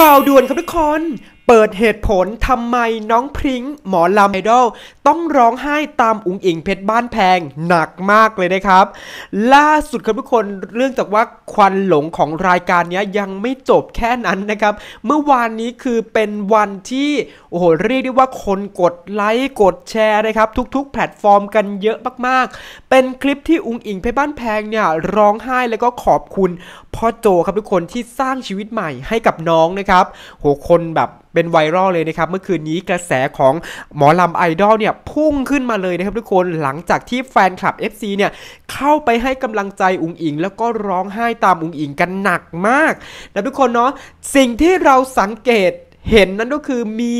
ข่าวด่วนครับทุกคน เปิดเหตุผลทำไมน้องพริ้งหมอลำไอดอลต้องร้องไห้ตามอุ้งอิงเพชรบ้านแพงหนักมากเลยนะครับล่าสุดครับทุกคนเรื่องจากว่าควันหลงของรายการนี้ยังไม่จบแค่นั้นนะครับเมื่อวานนี้คือเป็นวันที่โอ้โหเรียกได้ว่าคนกดไลค์กดแชร์นะครับทุกๆ แพลตฟอร์มกันเยอะมากๆ เป็นคลิปที่อุ้งอิงเพชรบ้านแพงเนี่ยร้องไห้แล้วก็ขอบคุณพ่อโจครับทุกคนที่สร้างชีวิตใหม่ให้กับน้องนะครับโหคนแบบเป็นไวรัลเลยนะครับเมื่อคืนนี้กระแสของหมอลำไอดอลเนี่ยพุ่งขึ้นมาเลยนะครับทุกคนหลังจากที่แฟนคลับ FC เนี่ยเข้าไปให้กำลังใจอุงอิงแล้วก็ร้องไห้ตามอุงอิงกันหนักมากนะทุกคนเนาะสิ่งที่เราสังเกตเห็นนั่นก็คือมี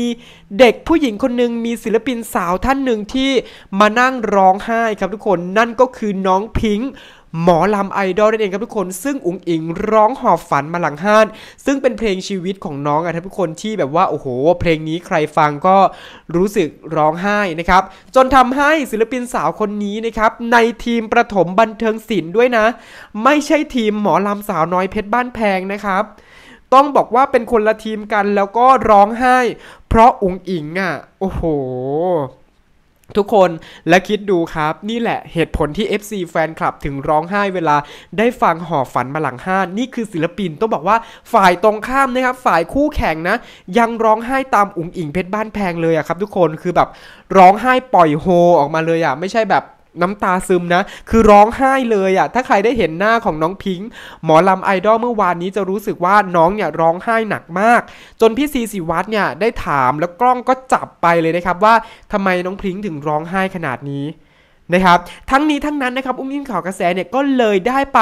เด็กผู้หญิงคนหนึ่งมีศิลปินสาวท่านหนึ่งที่มานั่งร้องไห้ครับทุกคนนั่นก็คือน้องพิงค์หมอลำไอดอลนั่นเองครับทุกคนซึ่ง อุ๋งอิงร้องหอบฝันมาหลังห้านซึ่งเป็นเพลงชีวิตของน้องอะทุกคนที่แบบว่าโอ้โหเพลงนี้ใครฟังก็รู้สึกร้องไห้นะครับ จนทำให้ศิลปินสาวคนนี้นะครับในทีมประถมบันเทิงศิลป์ด้วยนะ ไม่ใช่ทีมหมอลำสาวน้อยเพชรบ้านแพงนะครับ ต้องบอกว่าเป็นคนละทีมกันแล้วก็ร้องไห้ เพราะอุ๋งอิงอ่ะ โอ้โหทุกคนและคิดดูครับ นี่แหละเหตุผลที่ FC แฟนคลับ ถึงร้องไห้เวลาได้ฟังหอฝันมาหลังห้านนี่คือศิลปินต้องบอกว่าฝ่ายตรงข้ามนะครับฝ่ายคู่แข่งนะ ยังร้องไห้ตามอุ๋งอิงเพชรบ้านแพงเลยอะครับทุกคนคือแบบร้องไห้ปล่อยโฮออกมาเลยอะไม่ใช่แบบน้ำตาซึมนะ คือร้องไห้เลยอะ่ะ ถ้าใครได้เห็นหน้าของน้องพิงค์ หมอลำไอดอลเมื่อวานนี้จะรู้สึกว่าน้องเนี่ยร้องไห้หนักมาก จนพี่ซีสิวัตเนี่ยได้ถามแล้วกล้องก็จับไปเลยนะครับว่าทำไมน้องพิงค์ถึงร้องไห้ขนาดนี้นะครับ ทั้งนี้ทั้งนั้นนะครับ อุ้มยิ้มข่าวกระแสเนี่ยก็เลยได้ไป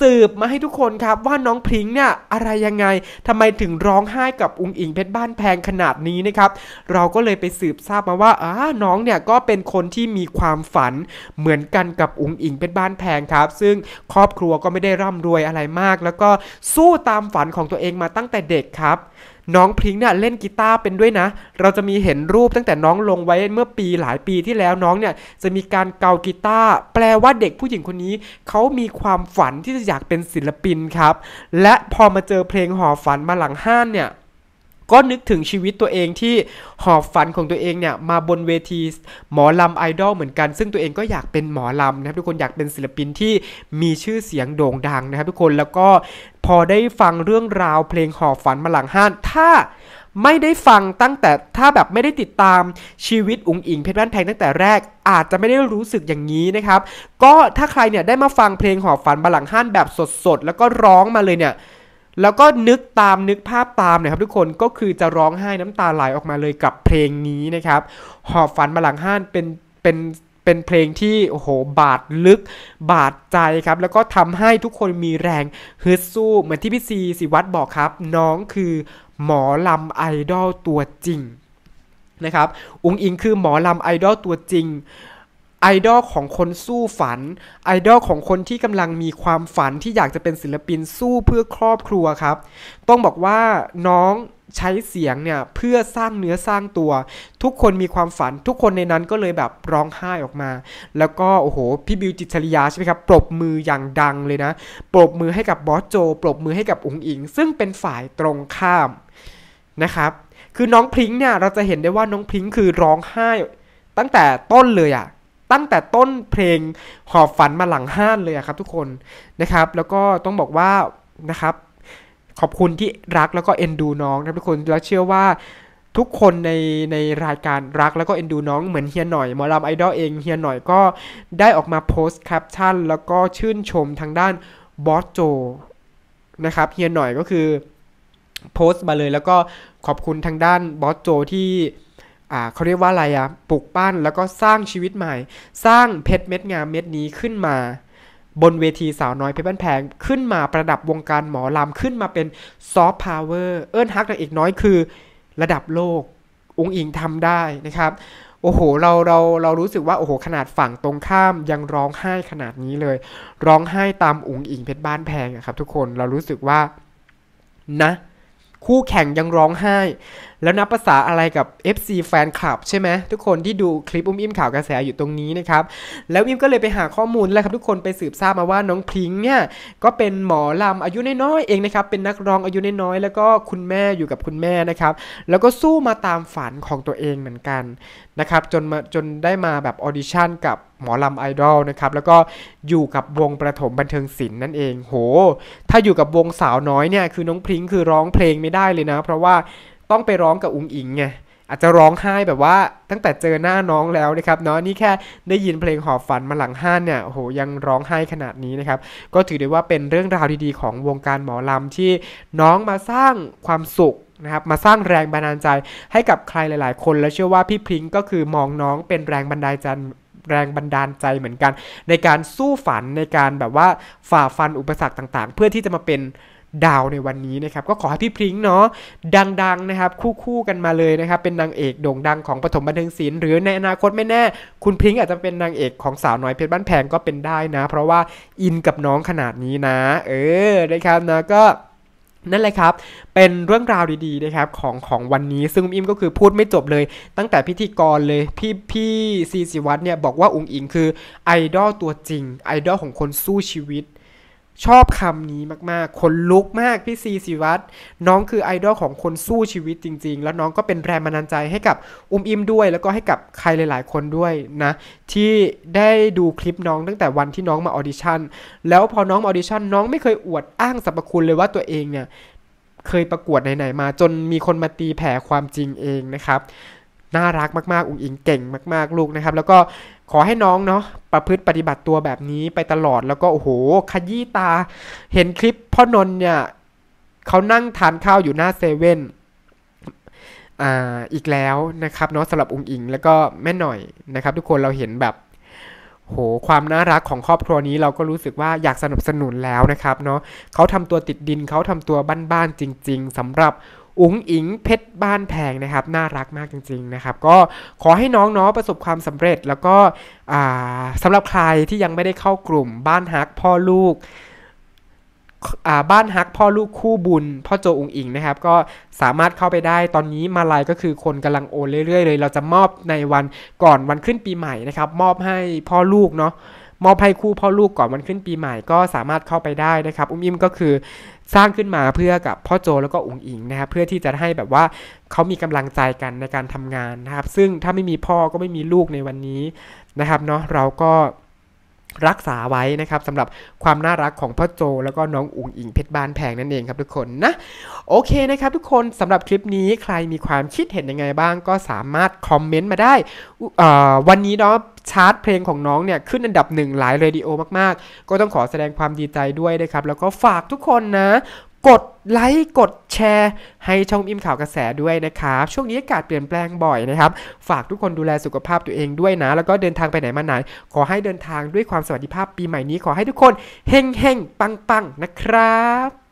สืบมาให้ทุกคนครับ ว่าน้องพริ้งเนี่ยอะไรยังไงทำไมถึงร้องไห้กับอุ้งอิงเพชรบ้านแพงขนาดนี้นะครับ เราก็เลยไปสืบทราบมาว่าอ้าน้องเนี่ยก็เป็นคนที่มีความฝันเหมือนกันกับอุ้งอิงเพชรบ้านแพงครับ ซึ่งครอบครัวก็ไม่ได้ร่ำรวยอะไรมาก แล้วก็สู้ตามฝันของตัวเองมาตั้งแต่เด็กครับน้องพริ้งเนี่ยเล่นกีตาร์เป็นด้วยนะ เราจะมีเห็นรูปตั้งแต่น้องลงไว้เมื่อปีหลายปีที่แล้วน้องเนี่ย จะมีการเกากีตาร์แปลว่าเด็กผู้หญิงคนนี้ เขามีความฝันที่จะอยากเป็นศิลปินครับ และพอมาเจอเพลงห่อฝันมาหลังห้านเนี่ยก็นึกถึงชีวิตตัวเองที่หอบฝันของตัวเองเนี่ยมาบนเวทีหมอลำไอดอลเหมือนกันซึ่งตัวเองก็อยากเป็นหมอลำนะครับทุกคนอยากเป็นศิลปินที่มีชื่อเสียงโด่งดังนะครับ ทุกคนแล้วก็พอได้ฟังเรื่องราวเพลงหอบฝันมาหลังห้านถ้าไม่ได้ฟังตั้งแต่ถ้าแบบไม่ได้ติดตามชีวิตอุ๋งอิงเพชรบ้านแพงตั้งแต่แรกอาจจะไม่ได้รู้สึกอย่างนี้นะครับ ก็ถ้าใครเนี่ยได้มาฟังเพลงหอบฝันมาหลังห้านแบบสดๆแล้วก็ร้องมาเลยเนี่ยแล้วก็นึกตามนึกภาพตามนะครับทุกคนก็คือจะร้องไห้น้ำตาไหลออกมาเลยกับเพลงนี้นะครับหอบฝันมาหลังห้านเป็นเป็นเป็นเพลงที่โอ้โหบาดลึกบาดใจครับแล้วก็ทำให้ทุกคนมีแรงฮึดสู้เหมือนที่พี่ซีสิวัตรบอกครับน้องคือหมอลำไอดอลตัวจริงนะครับอุงอิงคือหมอลำไอดอลตัวจริงไอดอลของคนสู้ฝันไอดอลของคนที่กำลังมีความฝันที่อยากจะเป็นศิลปินสู้เพื่อครอบครัวครับ ต้องบอกว่าน้องใช้เสียงเนี่ยเพื่อสร้างเนื้อสร้างตัว ทุกคนมีความฝันทุกคนในนั้นก็เลยแบบร้องไห้ออกมา แล้วก็โอ้โหพี่บิวจิตชริยาใช่ไหมครับปรบมืออย่างดังเลยนะปรบมือให้กับบอสโจปรบมือให้กับอุ๋งอิง ซึ่งเป็นฝ่ายตรงข้ามนะครับ คือน้องพริ้งเนี่ยเราจะเห็นได้ว่าน้องพริ้งคือร้องไห้ ตั้งแต่ต้นเลยอะ่ะตั้งแต่ต้นเพลงหอบฝันมาหลังห้านเลยครับทุกคนนะครับแล้วก็ต้องบอกว่านะครับ ขอบคุณที่รักแล้วก็เอ็นดูน้องนะทุกคนแล้วเชื่อว่าทุกคนในในรายการรักแล้วก็เอ็นดูน้องเหมือนเฮียหน่อยหมอลำไอดอลเองเฮียหน่อยก็ได้ออกมาโพสต์แคปชั่นแล้วก็ชื่นชมทางด้านบอสโจนะครับเฮียหน่อยก็คือโพสต์มาเลยแล้วก็ขอบคุณทางด้านบอสโจที่เขาเรียกว่าอะไรอะปลูกปั้นแล้วก็สร้างชีวิตใหม่ สร้างเพชรเม็ดงามเม็ดนี้ขึ้นมา บนเวทีสาวน้อยเพชรบ้านแพงขึ้นมาประดับวงการหมอลำ ขึ้นมาเป็นซอฟต์พาวเวอร์เอิร์นฮักนางเอกน้อยคือ ระดับโลกองค์อิงทำได้นะครับ โอ้โห เราเราเรารู้สึกว่าโอ้โห ขนาดฝั่งตรงข้ามยังร้องไห้ขนาดนี้เลย ร้องไห้ตามองค์อิงเพชรบ้านแพงครับทุกคนเรารู้สึกว่านะคู่แข่งยังร้องไห้แล้วนับภาษาอะไรกับ FC แฟนคลับใช่ไหม ทุกคนที่ดูคลิปอุ้มอิ่มข่าวกระแสอยู่ตรงนี้นะครับ แล้วอิ่มก็เลยไปหาข้อมูลแล้วครับทุกคนไปสืบทราบมาว่าน้องพลิงเนี่ยก็เป็นหมอลำอายุน้อยๆเองนะครับ เป็นนักร้องอายุน้อยๆแล้วก็คุณแม่อยู่กับคุณแม่นะครับ แล้วก็สู้มาตามฝันของตัวเองเหมือนกันนะครับจนมาจนได้มาแบบออดิชั่นกับหมอลำไอดอลนะครับแล้วก็อยู่กับวงประถมบันเทิงศิลป์นั่นเองโห ถ้าอยู่กับวงสาวน้อยเนี่ยคือน้องพริ้งคือร้องเพลงไม่ได้เลยนะ เพราะว่าต้องไปร้องกับอุ้งอิงไงอาจจะร้องไห้แบบว่าตั้งแต่เจอหน้าน้องแล้วนะครับเนาะนี่แค่ได้ยินเพลงหอบฝันมาหลังห้านเนี่ยโหยังร้องไห้ขนาดนี้นะครับ ก็ถือได้ว่าเป็นเรื่องราวดีๆของวงการหมอลำที่น้องมาสร้างความสุขนะครับมาสร้างแรงบันดาลใจให้กับใครหลายๆ คน แล้วเชื่อว่าพี่พริ้งก็คือมองน้องเป็นแรงบันดาลใจแรงบันดาลใจเหมือนกัน ในการสู้ฝันในการแบบว่าฝ่าฟันอุปสรรคต่างๆ เพื่อที่จะมาเป็นดาวในวันนี้นะครับก็ขอให้พี่พริ้งเนาะดังๆนะครับคู่ๆกันมาเลยนะครับเป็นนางเอกโด่งดังของปฐมบันเทิงศิลป์หรือในอนาคตไม่แน่ คุณพริ้งอาจจะเป็นนางเอกของสาวน้อยเพชรบ้านแพงก็เป็นได้นะ เพราะว่าอินกับน้องขนาดนี้นะ เออนะครับนะก็นั่นแหละครับเป็นเรื่องราวดีๆนะครับของของวันนี้ซึ่งอิมก็คือพูดไม่จบเลย ตั้งแต่พิธีกรเลยพี่พี่ซีสิวัตเนี่ยบอกว่าอุงอิงคือไอดอลตัวจริงไอดอลของคนสู้ชีวิตชอบคำนี้มากๆ คนลุกมากพี่ซีสิวัตรน้องคือไอดอลของคนสู้ชีวิตจริง ๆ แล้วน้องก็เป็นแรงบันดาลใจให้กับอุ้มอิมด้วย แล้วก็ให้กับใครหลายๆ คนด้วยนะที่ได้ดูคลิปน้องตั้งแต่วันที่น้องมาออดิชั่นแล้วพอน้องมาออดิชั่นน้องไม่เคยอวดอ้างสรรพคุณเลยว่าตัวเองเนี่ยเคยประกวดไหนๆมา จนมีคนมาตีแผ่ความจริงเองนะครับน่ารักมาก ๆ อุ้งอิงเก่งมากๆ ลูกนะครับ แล้วก็ขอให้น้องเนาะประพฤติปฏิบัติตัวแบบนี้ไปตลอด แล้วก็โอ้โหขยี้ตาเห็นคลิปพ่อนนเนี่ยเขานั่งทานข้าวอยู่หน้าเซเว่นอีกแล้วนะครับเนาะสำหรับอุ้งอิงแล้วก็แม่หน่อยนะครับ ทุกคนเราเห็นแบบ โหความน่ารักของครอบครัวนี้เราก็รู้สึกว่าอยากสนับสนุนแล้วนะครับเนาะเขาทำตัวติดดินเขาทำตัวบ้าน ๆจริง ๆสำหรับอุ๋งอิงเพชรบ้านแพงนะครับน่ารักมากจริง ๆนะครับ ก็ขอให้น้องๆประสบความสำเร็จ แล้วก็สำหรับใครที่ยังไม่ได้เข้ากลุ่มบ้านฮักพ่อลูกบ้านฮักพ่อลูกคู่บุญ พ่อโจอุงอิงนะครับ ก็สามารถเข้าไปได้ตอนนี้มาลายก็คือคนกำลังโอนเรื่อยๆเลยเราจะมอบในวันก่อนวันขึ้นปีใหม่นะครับ มอบให้พ่อลูกเนาะมอบให้คู่ พ่อ ลูก ก่อนวันขึ้นปีใหม่ก็สามารถเข้าไปได้นะครับ อุ้มอิ่มก็คือสร้างขึ้นมาเพื่อกับพ่อโจแล้วก็อุ๋งอิงนะครับ เพื่อที่จะให้แบบว่าเขามีกำลังใจกันในการทำงานนะครับ ซึ่งถ้าไม่มีพ่อก็ไม่มีลูกในวันนี้นะครับ เนาะ เราก็รักษาไว้นะครับสำหรับความน่ารักของพ่อโจแล้วก็น้องอุ๋งอิงเพชรบ้านแพงนั่นเองครับทุกคนนะ โอเคนะครับทุกคนสำหรับคลิปนี้ใครมีความคิดเห็นยังไงบ้างก็สามารถคอมเมนต์มาได้วันนี้เนาะชาร์ตเพลงของน้องเนี่ยขึ้นอันดับหนึ่งหลายเรดิโอมากๆ ก็ต้องขอแสดงความดีใจด้วยนะครับ แล้วก็ฝากทุกคนนะกดไลค์กดแชร์ ให้ช่องอิมข่าวกระแสด้วยนะครับ ช่วงนี้อากาศเปลี่ยนแปลงบ่อยนะครับ ฝากทุกคนดูแลสุขภาพตัวเองด้วยนะ แล้วก็เดินทางไปไหนมาไหน ขอให้เดินทางด้วยความสวัสดิภาพปีใหม่นี้ ขอให้ทุกคน เฮงเฮงปังปังนะครับ